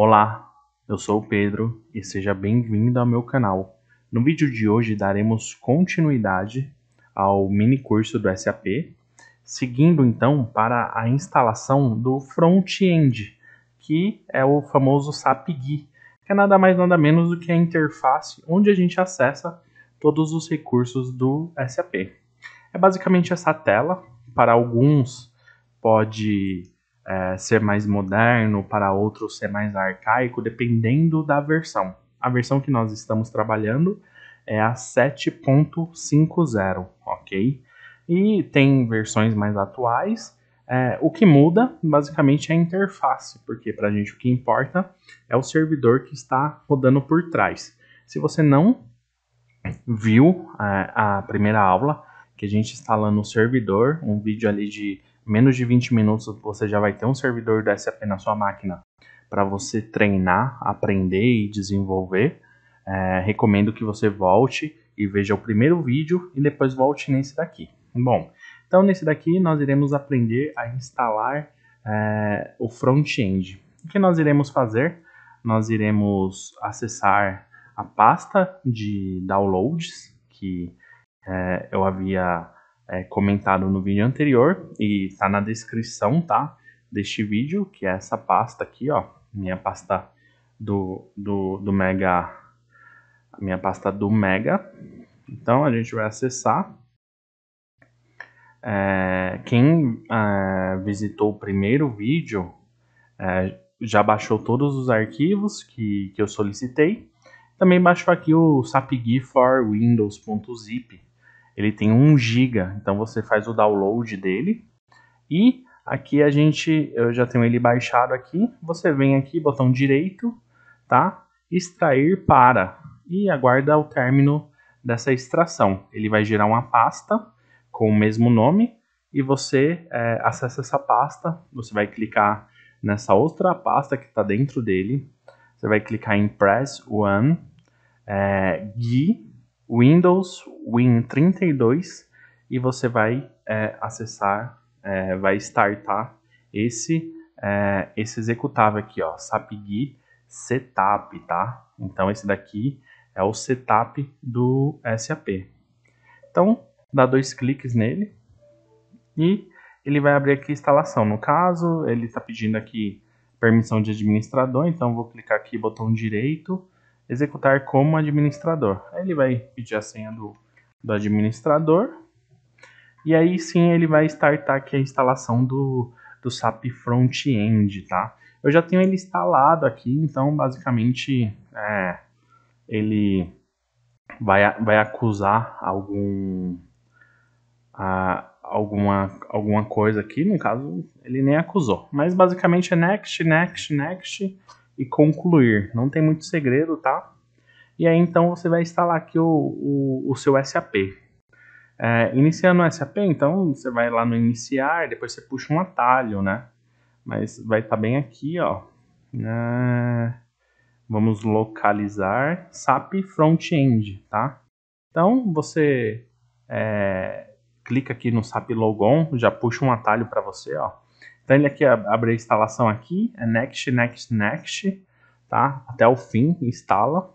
Olá, eu sou o Pedro e seja bem-vindo ao meu canal. No vídeo de hoje daremos continuidade ao mini curso do SAP, seguindo então para a instalação do front-end, que é o famoso SAP GUI, que é nada mais nada menos do que a interface onde a gente acessa todos os recursos do SAP. É basicamente essa tela, para alguns pode é, ser mais moderno, para outro ser mais arcaico, dependendo da versão. A versão que nós estamos trabalhando é a 7.50, ok? E tem versões mais atuais. É, o que muda basicamente é a interface, porque para a gente o que importa é o servidor que está rodando por trás. Se você não viu é, a primeira aula, que a gente instalando o servidor, um vídeo ali de menos de 20 minutos você já vai ter um servidor do SAP na sua máquina para você treinar, aprender e desenvolver. É, recomendo que você volte e veja o primeiro vídeo e depois volte nesse daqui. Bom, então nesse daqui nós iremos aprender a instalar é, o front-end. O que nós iremos fazer? Nós iremos acessar a pasta de downloads que é, eu havia é, comentado no vídeo anterior e tá na descrição, tá? Deste vídeo, que é essa pasta aqui, ó. Minha pasta do, do, do Mega. Minha pasta do Mega. Então a gente vai acessar. É, quem é, visitou o primeiro vídeo é, já baixou todos os arquivos que, que eu solicitei. Também baixou aqui o sapgui for windows.zip ele tem 1 GB, então você faz o download dele e aqui a gente, eu já tenho ele baixado aqui, você vem aqui, botão direito, tá? Extrair para e aguarda o término dessa extração. Ele vai gerar uma pasta com o mesmo nome e você é, acessa essa pasta, você vai clicar nessa outra pasta que está dentro dele, você vai clicar em Press One, é, GUI, Windows Win32 e você vai é, acessar, é, vai startar esse, é, esse executável aqui, ó, SAPGI Setup, tá? Então esse daqui é o setup do SAP. Então dá dois cliques nele e ele vai abrir aqui instalação. No caso, ele está pedindo aqui permissão de administrador, então vou clicar aqui botão direito executar como administrador. Aí ele vai pedir a senha do, do administrador. E aí sim ele vai startar aqui a instalação do, do SAP Front-End, tá? Eu já tenho ele instalado aqui, então basicamente é, ele vai, vai acusar algum a, alguma, alguma coisa aqui. No caso, ele nem acusou. Mas basicamente é next, next, next e concluir. Não tem muito segredo, tá? E aí então você vai instalar aqui o, o, o seu SAP. É, iniciando o SAP, então você vai lá no iniciar, depois você puxa um atalho, né? Mas vai estar tá bem aqui, ó. É, vamos localizar SAP Front-End, tá? Então você é, clica aqui no SAP Logon, já puxa um atalho para você, ó então ele aqui abre a instalação aqui, é next, next, next, tá? Até o fim, instala.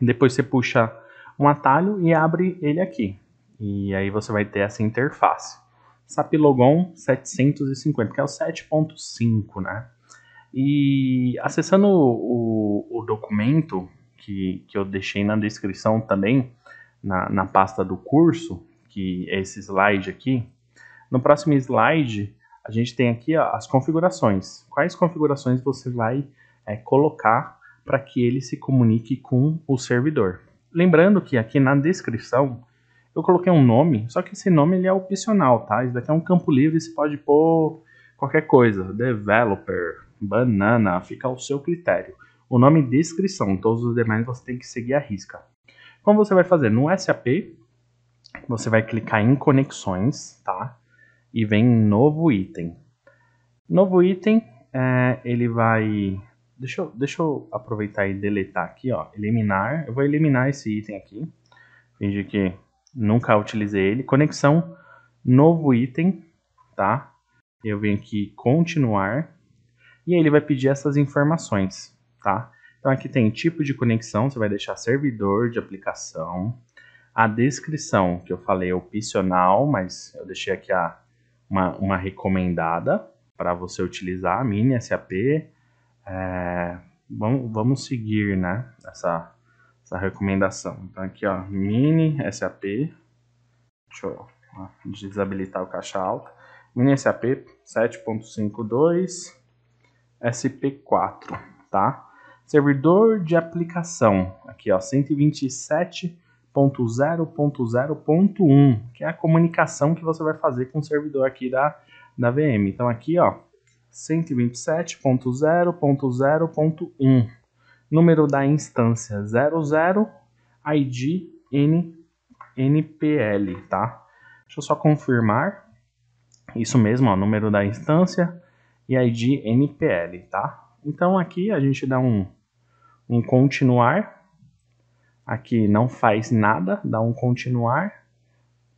Depois você puxa um atalho e abre ele aqui. E aí você vai ter essa interface. SAP Logon 750, que é o 7.5, né? E acessando o, o, o documento que, que eu deixei na descrição também, na, na pasta do curso, que é esse slide aqui, no próximo slide a gente tem aqui ó, as configurações. Quais configurações você vai é, colocar para que ele se comunique com o servidor? Lembrando que aqui na descrição eu coloquei um nome, só que esse nome ele é opcional, tá? Isso daqui é um campo livre, você pode pôr qualquer coisa, developer, banana, fica ao seu critério. O nome descrição, todos os demais você tem que seguir a risca. Como você vai fazer? No SAP, você vai clicar em conexões, tá? e vem novo item. Novo item, é, ele vai... Deixa eu, deixa eu aproveitar e deletar aqui, ó. Eliminar. Eu vou eliminar esse item aqui. Fingir que nunca utilizei ele. Conexão, novo item, tá? Eu venho aqui continuar. E ele vai pedir essas informações, tá? Então aqui tem tipo de conexão, você vai deixar servidor de aplicação. A descrição, que eu falei é opcional, mas eu deixei aqui a uma, uma recomendada para você utilizar a mini SAP. É, vamos, vamos seguir né, essa, essa recomendação. Então aqui ó, mini SAP, deixa eu ó, desabilitar o caixa alta, mini SAP 7.52 SP4, tá? Servidor de aplicação, aqui ó, 127 0.0.1 que é a comunicação que você vai fazer com o servidor aqui da, da VM. Então aqui, ó, 127.0.0.1, número da instância 00, ID N, NPL, tá? Deixa eu só confirmar. Isso mesmo, ó, número da instância e ID NPL, tá? Então aqui a gente dá um, um continuar, Aqui não faz nada, dá um continuar,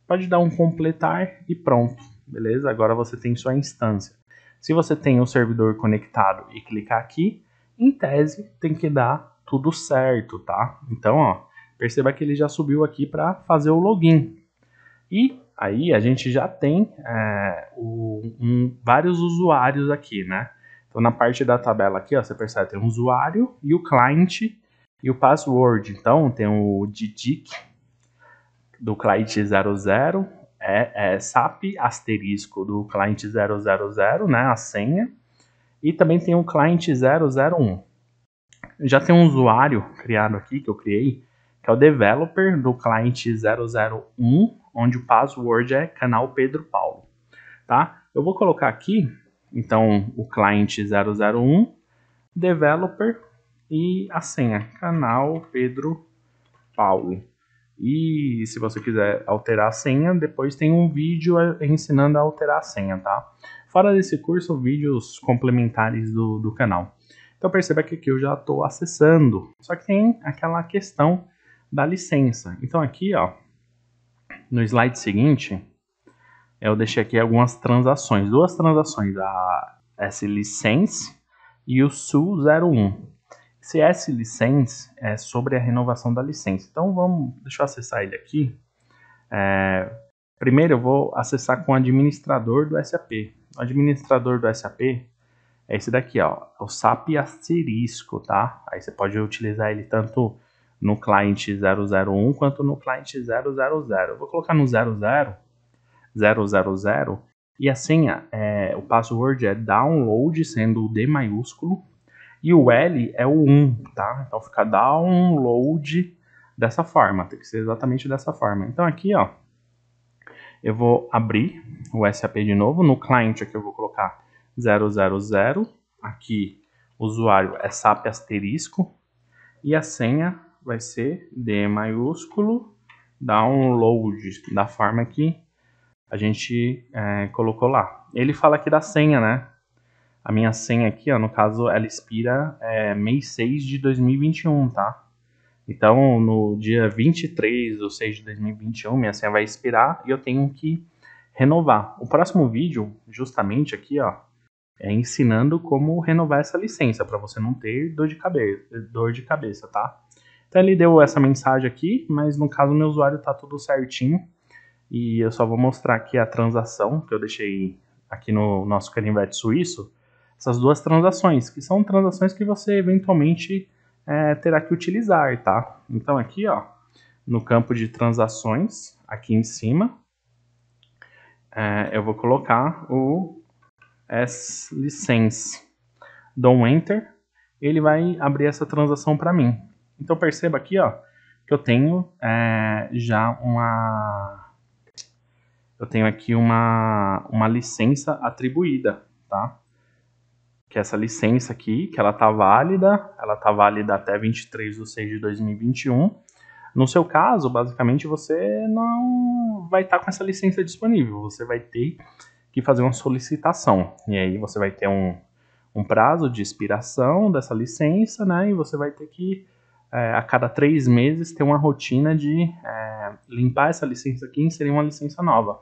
pode dar um completar e pronto, beleza? Agora você tem sua instância. Se você tem o servidor conectado e clicar aqui, em tese tem que dar tudo certo, tá? Então, ó, perceba que ele já subiu aqui para fazer o login. E aí a gente já tem é, o, um, vários usuários aqui, né? Então na parte da tabela aqui, ó, você percebe tem um usuário e o cliente e o password, então, tem o Didic do cliente 00, é, é SAP asterisco do cliente 000, né, a senha. E também tem o cliente 001. Já tem um usuário criado aqui que eu criei, que é o developer do cliente 001, onde o password é canal Pedro Paulo, tá? Eu vou colocar aqui, então, o cliente 001, developer e a senha, canal Pedro Paulo. E se você quiser alterar a senha, depois tem um vídeo é, ensinando a alterar a senha, tá? Fora desse curso, vídeos complementares do, do canal. Então perceba que aqui eu já estou acessando. Só que tem aquela questão da licença. Então aqui, ó, no slide seguinte, eu deixei aqui algumas transações. Duas transações, a S-License e o SU01. CS License é sobre a renovação da licença. Então vamos, deixa eu acessar ele aqui. É, primeiro eu vou acessar com o administrador do SAP. O administrador do SAP é esse daqui, ó, o SAP asterisco, tá? Aí você pode utilizar ele tanto no client 001 quanto no client 000. Eu vou colocar no 00, 000 e a senha, é, o password é download, sendo o D maiúsculo, e o L é o 1, tá? Então fica download dessa forma, tem que ser exatamente dessa forma. Então aqui, ó, eu vou abrir o SAP de novo, no client aqui eu vou colocar 000, aqui usuário é SAP asterisco, e a senha vai ser D maiúsculo download, da forma que a gente é, colocou lá. Ele fala aqui da senha, né? A minha senha aqui, ó, no caso, ela expira é, mês 6 de 2021, tá? Então, no dia 23 ou 6 de 2021, minha senha vai expirar e eu tenho que renovar. O próximo vídeo, justamente aqui, ó, é ensinando como renovar essa licença para você não ter dor de, cabeça, dor de cabeça, tá? Então ele deu essa mensagem aqui, mas no caso meu usuário tá tudo certinho e eu só vou mostrar aqui a transação que eu deixei aqui no nosso canivete suíço essas duas transações, que são transações que você eventualmente é, terá que utilizar, tá? Então aqui, ó, no campo de transações, aqui em cima, é, eu vou colocar o S-License. Dou um Enter, ele vai abrir essa transação para mim. Então perceba aqui, ó, que eu tenho é, já uma... Eu tenho aqui uma, uma licença atribuída, tá? que essa licença aqui, que ela está válida, ela está válida até 23 de 6 de 2021. No seu caso, basicamente, você não vai estar tá com essa licença disponível, você vai ter que fazer uma solicitação. E aí você vai ter um, um prazo de expiração dessa licença, né? E você vai ter que, é, a cada três meses, ter uma rotina de é, limpar essa licença aqui e inserir uma licença nova.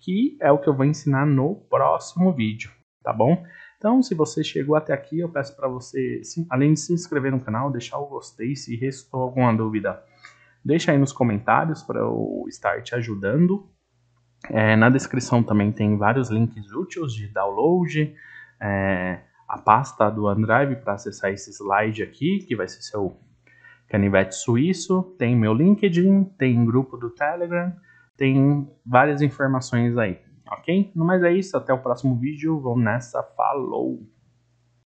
Que é o que eu vou ensinar no próximo vídeo, tá bom? Então, se você chegou até aqui, eu peço para você, além de se inscrever no canal, deixar o gostei se restou alguma dúvida. Deixa aí nos comentários para eu estar te ajudando. É, na descrição também tem vários links úteis de download, é, a pasta do OneDrive para acessar esse slide aqui, que vai ser seu canivete suíço. Tem meu LinkedIn, tem grupo do Telegram, tem várias informações aí ok? Mas é isso, até o próximo vídeo, vamos nessa, falou!